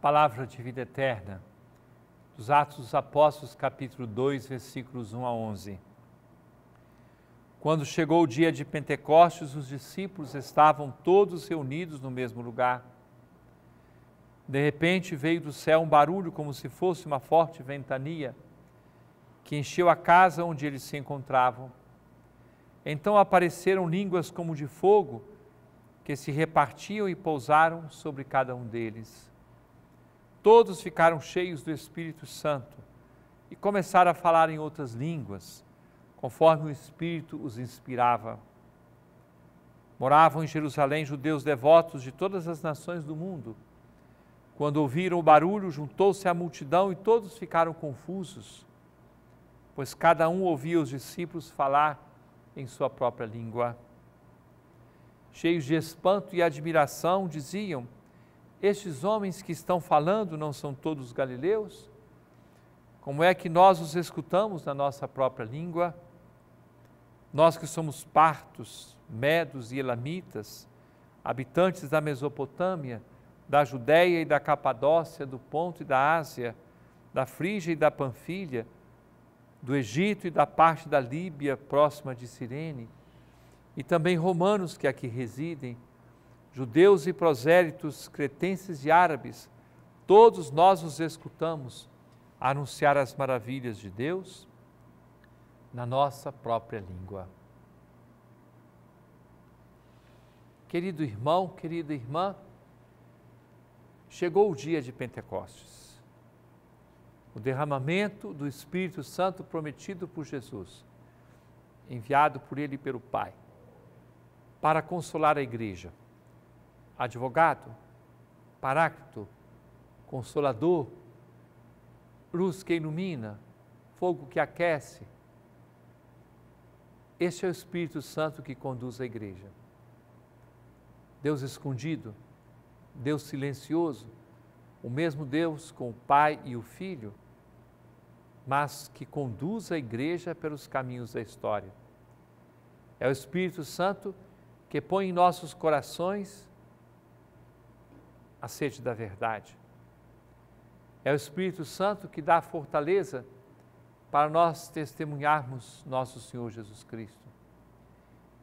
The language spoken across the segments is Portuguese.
palavra de vida eterna, dos Atos dos Apóstolos, capítulo 2, versículos 1 a 11. Quando chegou o dia de Pentecostes, os discípulos estavam todos reunidos no mesmo lugar. De repente veio do céu um barulho como se fosse uma forte ventania, que encheu a casa onde eles se encontravam. Então apareceram línguas como de fogo, que se repartiam e pousaram sobre cada um deles. Todos ficaram cheios do Espírito Santo e começaram a falar em outras línguas, conforme o Espírito os inspirava. Moravam em Jerusalém judeus devotos de todas as nações do mundo. Quando ouviram o barulho, juntou-se a multidão e todos ficaram confusos, pois cada um ouvia os discípulos falar em sua própria língua. Cheios de espanto e admiração, diziam: estes homens que estão falando não são todos galileus? Como é que nós os escutamos na nossa própria língua? Nós que somos partos, medos e elamitas, habitantes da Mesopotâmia, da Judéia e da Capadócia, do Ponto e da Ásia, da Frígia e da Panfilha, do Egito e da parte da Líbia próxima de Cirene, e também romanos que aqui residem, judeus e prosélitos, cretenses e árabes, todos nós os escutamos anunciar as maravilhas de Deus na nossa própria língua. Querido irmão, querida irmã, chegou o dia de Pentecostes, o derramamento do Espírito Santo prometido por Jesus, enviado por ele e pelo Pai, para consolar a igreja advogado, paracto, consolador, luz que ilumina, fogo que aquece. Este é o Espírito Santo que conduz a igreja. Deus escondido, Deus silencioso, o mesmo Deus com o Pai e o Filho, mas que conduz a igreja pelos caminhos da história. É o Espírito Santo que põe em nossos corações a sede da verdade. É o Espírito Santo que dá a fortaleza para nós testemunharmos nosso Senhor Jesus Cristo.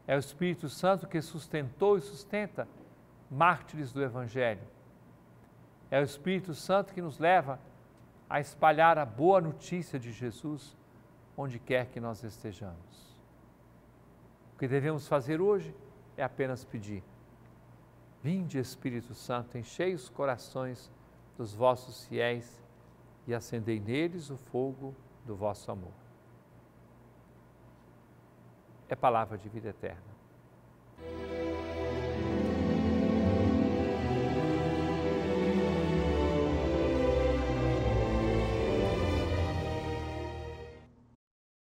É o Espírito Santo que sustentou e sustenta mártires do Evangelho. É o Espírito Santo que nos leva a espalhar a boa notícia de Jesus onde quer que nós estejamos. O que devemos fazer hoje é apenas pedir. Vinde, Espírito Santo, enchei os corações dos vossos fiéis e acendei neles o fogo do vosso amor. É palavra de vida eterna.